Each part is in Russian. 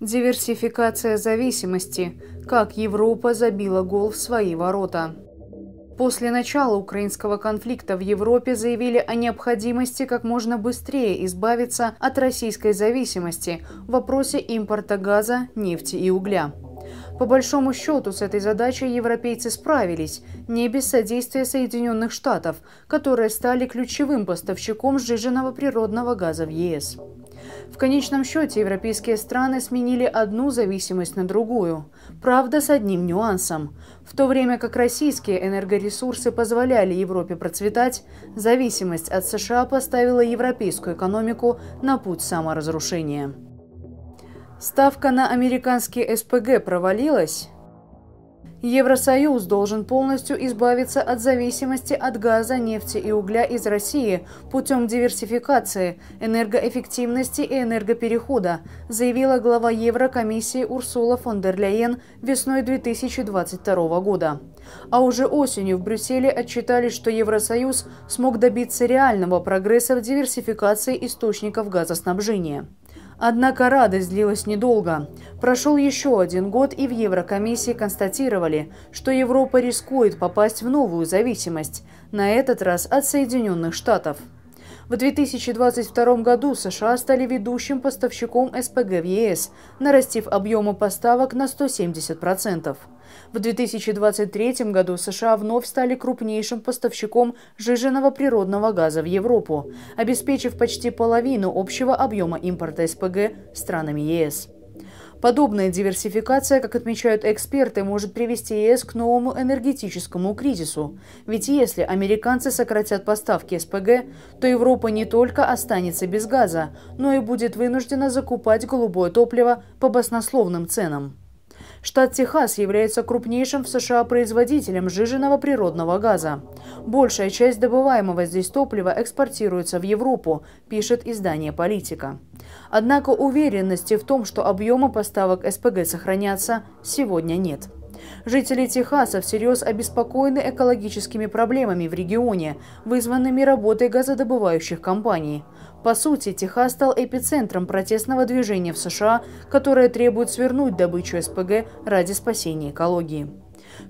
Диверсификация зависимости. Как Европа забила гол в свои ворота. После начала украинского конфликта в Европе заявили о необходимости как можно быстрее избавиться от российской зависимости в вопросе импорта газа, нефти и угля. По большому счету с этой задачей европейцы справились, не без содействия Соединенных Штатов, которые стали ключевым поставщиком сжиженного природного газа в ЕС. В конечном счете европейские страны сменили одну зависимость на другую, правда с одним нюансом. В то время как российские энергоресурсы позволяли Европе процветать, зависимость от США поставила европейскую экономику на путь саморазрушения. Ставка на американский СПГ провалилась? Евросоюз должен полностью избавиться от зависимости от газа, нефти и угля из России путем диверсификации, энергоэффективности и энергоперехода, заявила глава Еврокомиссии Урсула фон дер Ляйен весной 2022 года. А уже осенью в Брюсселе отчитались, что Евросоюз смог добиться реального прогресса в диверсификации источников газоснабжения. Однако радость длилась недолго. Прошел еще один год, и в Еврокомиссии констатировали, что Европа рискует попасть в новую зависимость, на этот раз от Соединенных Штатов. В 2022 году США стали ведущим поставщиком СПГ в ЕС, нарастив объемы поставок на 170%. В 2023 году США вновь стали крупнейшим поставщиком жиженного природного газа в Европу, обеспечив почти половину общего объема импорта СПГ странами ЕС. Подобная диверсификация, как отмечают эксперты, может привести ЕС к новому энергетическому кризису. Ведь если американцы сократят поставки СПГ, то Европа не только останется без газа, но и будет вынуждена закупать голубое топливо по баснословным ценам. Штат Техас является крупнейшим в США производителем жиженного природного газа. Большая часть добываемого здесь топлива экспортируется в Европу, пишет издание «Политика». Однако уверенности в том, что объемы поставок СПГ сохранятся, сегодня нет. Жители Техаса всерьез обеспокоены экологическими проблемами в регионе, вызванными работой газодобывающих компаний. По сути, Техас стал эпицентром протестного движения в США, которое требует свернуть добычу СПГ ради спасения экологии.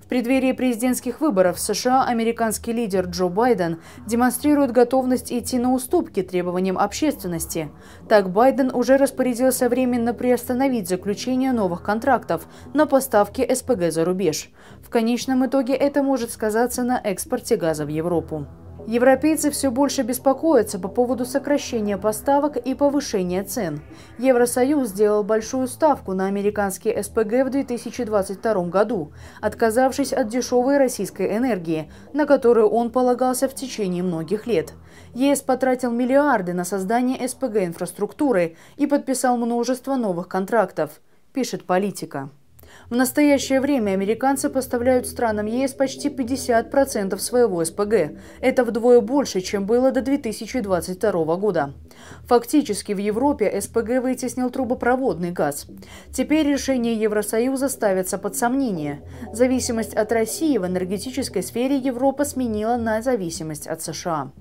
В преддверии президентских выборов в США американский лидер Джо Байден демонстрирует готовность идти на уступки требованиям общественности. Так Байден уже распорядился временно приостановить заключение новых контрактов на поставки СПГ за рубеж. В конечном итоге это может сказаться на экспорте газа в Европу. Европейцы все больше беспокоятся по поводу сокращения поставок и повышения цен. Евросоюз сделал большую ставку на американские СПГ в 2022 году, отказавшись от дешевой российской энергии, на которую он полагался в течение многих лет. ЕС потратил миллиарды на создание СПГ-инфраструктуры и подписал множество новых контрактов, пишет политика. В настоящее время американцы поставляют странам ЕС почти 50% своего СПГ. Это вдвое больше, чем было до 2022 года. Фактически в Европе СПГ вытеснил трубопроводный газ. Теперь решение Евросоюза ставится под сомнение. Зависимость от России в энергетической сфере Европа сменила на зависимость от США.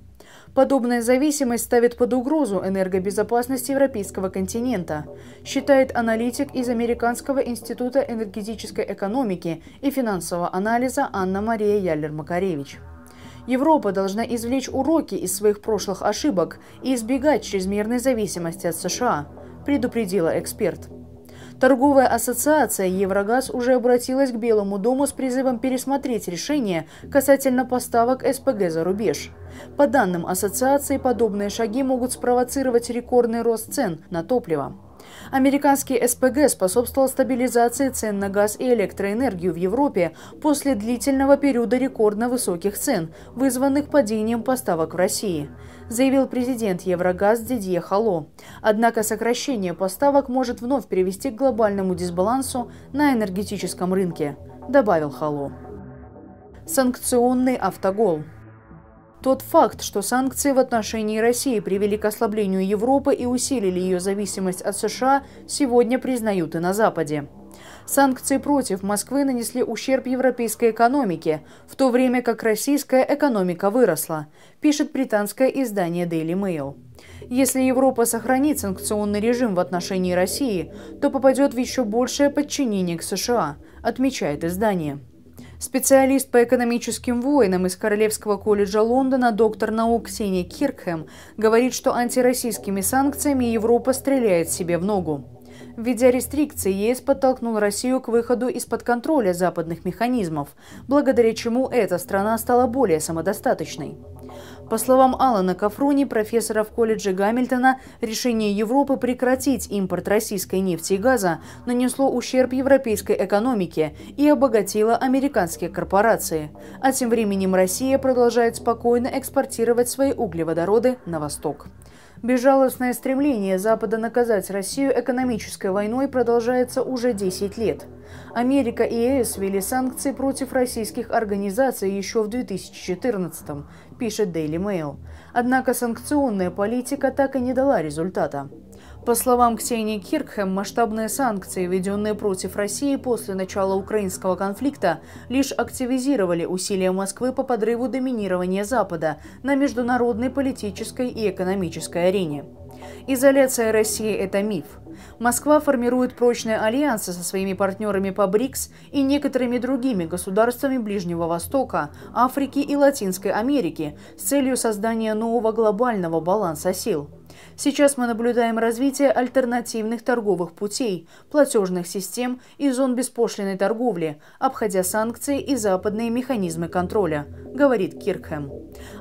Подобная зависимость ставит под угрозу энергобезопасность европейского континента, считает аналитик из Американского института энергетической экономики и финансового анализа Анна-Мария Яллер-Макаревич. Европа должна извлечь уроки из своих прошлых ошибок и избегать чрезмерной зависимости от США, предупредила эксперт. Торговая ассоциация «Еврогаз» уже обратилась к Белому дому с призывом пересмотреть решение касательно поставок СПГ за рубеж. По данным ассоциации, подобные шаги могут спровоцировать рекордный рост цен на топливо. Американский СПГ способствовал стабилизации цен на газ и электроэнергию в Европе после длительного периода рекордно высоких цен, вызванных падением поставок в России заявил президент Еврогаз Дидье Хало. Однако сокращение поставок может вновь привести к глобальному дисбалансу на энергетическом рынке, добавил Хало. Санкционный автогол. Тот факт, что санкции в отношении России привели к ослаблению Европы и усилили ее зависимость от США, сегодня признают и на Западе. Санкции против Москвы нанесли ущерб европейской экономике, в то время как российская экономика выросла, пишет британское издание Daily Mail. Если Европа сохранит санкционный режим в отношении России, то попадет в еще большее подчинение к США, отмечает издание. Специалист по экономическим войнам из Королевского колледжа Лондона доктор наук Ксения Киркхэм говорит, что антироссийскими санкциями Европа стреляет себе в ногу. Введя рестрикции, ЕС подтолкнул Россию к выходу из-под контроля западных механизмов, благодаря чему эта страна стала более самодостаточной. По словам Алана Кафруни, профессора в колледже Гамильтона, решение Европы прекратить импорт российской нефти и газа нанесло ущерб европейской экономике и обогатило американские корпорации. А тем временем Россия продолжает спокойно экспортировать свои углеводороды на восток. Безжалостное стремление Запада наказать Россию экономической войной продолжается уже 10 лет. Америка и ЕС ввели санкции против российских организаций еще в 2014-м, пишет Daily Mail. Однако санкционная политика так и не дала результата. По словам Ксении Киркхэм, масштабные санкции, введенные против России после начала украинского конфликта, лишь активизировали усилия Москвы по подрыву доминирования Запада на международной политической и экономической арене. Изоляция России – это миф. Москва формирует прочные альянсы со своими партнерами по БРИКС и некоторыми другими государствами Ближнего Востока, Африки и Латинской Америки с целью создания нового глобального баланса сил – Сейчас мы наблюдаем развитие альтернативных торговых путей, платежных систем и зон беспошлиной торговли, обходя санкции и западные механизмы контроля, говорит Киркхэм.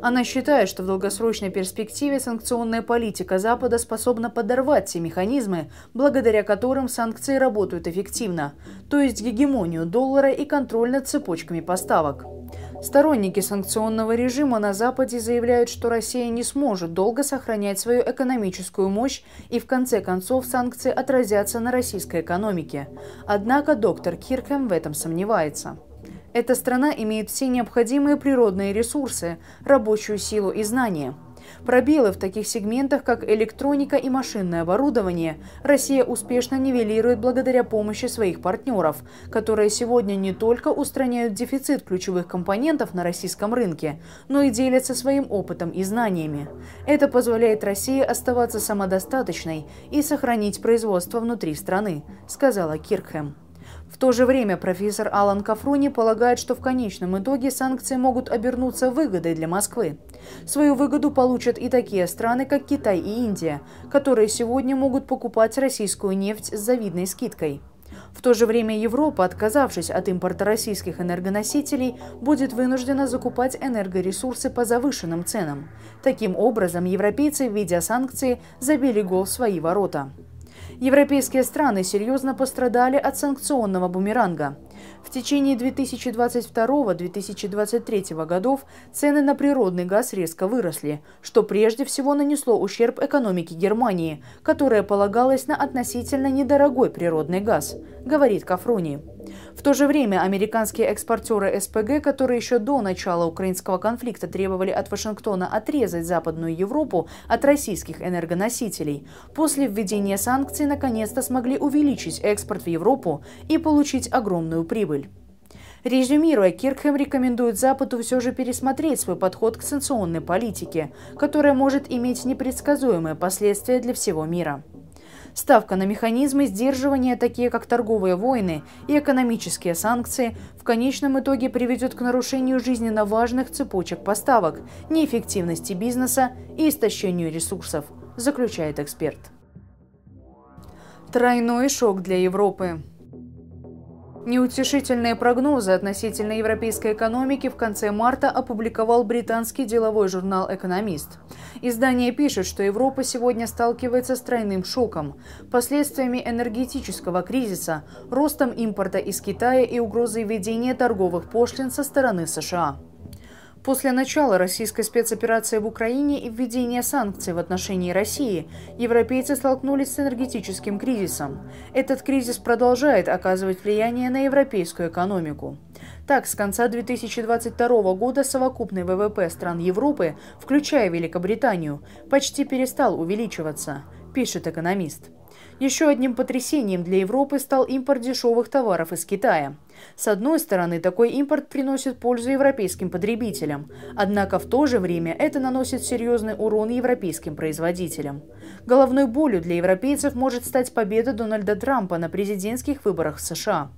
Она считает, что в долгосрочной перспективе санкционная политика Запада способна подорвать те механизмы, благодаря которым санкции работают эффективно, то есть гегемонию доллара и контроль над цепочками поставок. Сторонники санкционного режима на Западе заявляют, что Россия не сможет долго сохранять свою экономическую мощь и в конце концов санкции отразятся на российской экономике. Однако доктор Киркем в этом сомневается. Эта страна имеет все необходимые природные ресурсы, рабочую силу и знания – Пробелы в таких сегментах, как электроника и машинное оборудование, Россия успешно нивелирует благодаря помощи своих партнеров, которые сегодня не только устраняют дефицит ключевых компонентов на российском рынке, но и делятся своим опытом и знаниями. Это позволяет России оставаться самодостаточной и сохранить производство внутри страны, сказала Киркхэм. В то же время профессор Алан Кафруни полагает, что в конечном итоге санкции могут обернуться выгодой для Москвы. Свою выгоду получат и такие страны, как Китай и Индия, которые сегодня могут покупать российскую нефть с завидной скидкой. В то же время Европа, отказавшись от импорта российских энергоносителей, будет вынуждена закупать энергоресурсы по завышенным ценам. Таким образом, европейцы, введя санкции, забили гол в свои ворота. Европейские страны серьезно пострадали от санкционного бумеранга. В течение 2022-2023 годов цены на природный газ резко выросли, что прежде всего нанесло ущерб экономике Германии, которая полагалась на относительно недорогой природный газ, говорит Кафруни. В то же время американские экспортеры СПГ, которые еще до начала украинского конфликта требовали от Вашингтона отрезать Западную Европу от российских энергоносителей, после введения санкций наконец-то смогли увеличить экспорт в Европу и получить огромную прибыль. Резюмируя, Киркхэм рекомендует Западу все же пересмотреть свой подход к санкционной политике, которая может иметь непредсказуемые последствия для всего мира. Ставка на механизмы сдерживания, такие как торговые войны и экономические санкции, в конечном итоге приведет к нарушению жизненно важных цепочек поставок, неэффективности бизнеса и истощению ресурсов, заключает эксперт. Тройной шок для Европы. Неутешительные прогнозы относительно европейской экономики в конце марта опубликовал британский деловой журнал «Экономист». Издание пишет, что Европа сегодня сталкивается с тройным шоком – последствиями энергетического кризиса, ростом импорта из Китая и угрозой введения торговых пошлин со стороны США. После начала российской спецоперации в Украине и введения санкций в отношении России европейцы столкнулись с энергетическим кризисом. Этот кризис продолжает оказывать влияние на европейскую экономику. Так, с конца 2022 года совокупный ВВП стран Европы, включая Великобританию, почти перестал увеличиваться, пишет экономист. Еще одним потрясением для Европы стал импорт дешевых товаров из Китая. С одной стороны, такой импорт приносит пользу европейским потребителям, однако в то же время это наносит серьезный урон европейским производителям. Головной болью для европейцев может стать победа Дональда Трампа на президентских выборах в США.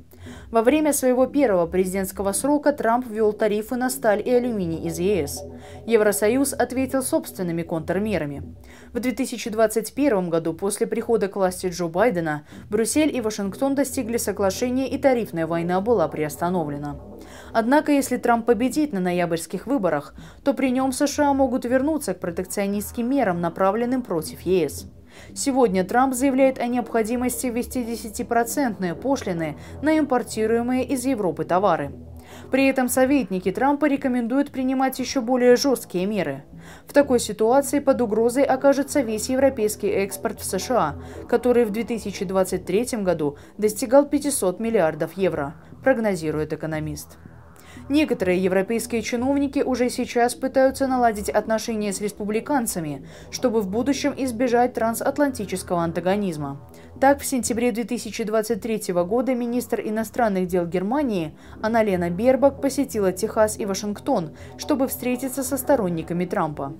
Во время своего первого президентского срока Трамп ввел тарифы на сталь и алюминий из ЕС. Евросоюз ответил собственными контрмерами. В 2021 году после прихода к власти Джо Байдена Брюссель и Вашингтон достигли соглашения и тарифная война была приостановлена. Однако, если Трамп победит на ноябрьских выборах, то при нем США могут вернуться к протекционистским мерам, направленным против ЕС. Сегодня Трамп заявляет о необходимости ввести 10% пошлины на импортируемые из Европы товары. При этом советники Трампа рекомендуют принимать еще более жесткие меры. В такой ситуации под угрозой окажется весь европейский экспорт в США, который в 2023 году достигал 500 миллиардов евро, прогнозирует экономист. Некоторые европейские чиновники уже сейчас пытаются наладить отношения с республиканцами, чтобы в будущем избежать трансатлантического антагонизма. Так, в сентябре 2023 года министр иностранных дел Германии Аналена Бербак посетила Техас и Вашингтон, чтобы встретиться со сторонниками Трампа.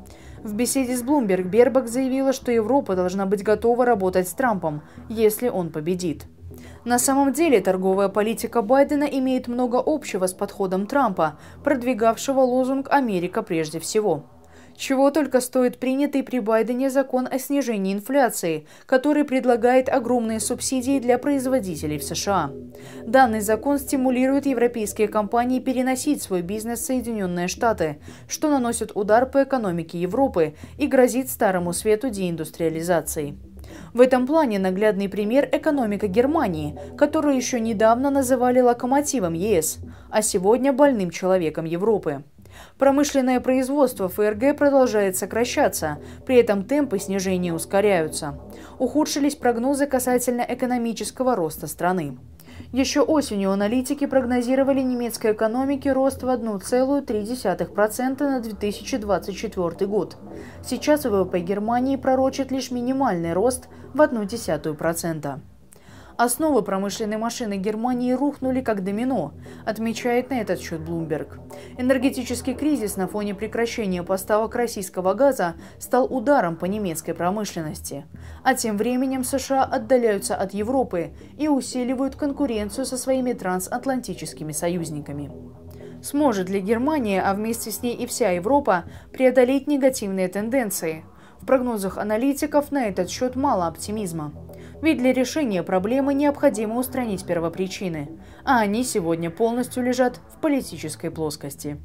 В беседе с Блумберг Бербак заявила, что Европа должна быть готова работать с Трампом, если он победит. На самом деле торговая политика Байдена имеет много общего с подходом Трампа, продвигавшего лозунг «Америка прежде всего». Чего только стоит принятый при Байдене закон о снижении инфляции, который предлагает огромные субсидии для производителей в США. Данный закон стимулирует европейские компании переносить свой бизнес в Соединенные Штаты, что наносит удар по экономике Европы и грозит Старому Свету деиндустриализации. В этом плане наглядный пример – экономика Германии, которую еще недавно называли локомотивом ЕС, а сегодня больным человеком Европы. Промышленное производство ФРГ продолжает сокращаться, при этом темпы снижения ускоряются. Ухудшились прогнозы касательно экономического роста страны. Еще осенью аналитики прогнозировали немецкой экономике рост в 1,3% на 2024 год. Сейчас ВВП Германии пророчит лишь минимальный рост в 0,1%. Основы промышленной машины Германии рухнули как домино, отмечает на этот счет Блумберг. Энергетический кризис на фоне прекращения поставок российского газа стал ударом по немецкой промышленности. А тем временем США отдаляются от Европы и усиливают конкуренцию со своими трансатлантическими союзниками сможет ли Германия, а вместе с ней и вся Европа, преодолеть негативные тенденции. В прогнозах аналитиков на этот счет мало оптимизма. Ведь для решения проблемы необходимо устранить первопричины, а они сегодня полностью лежат в политической плоскости.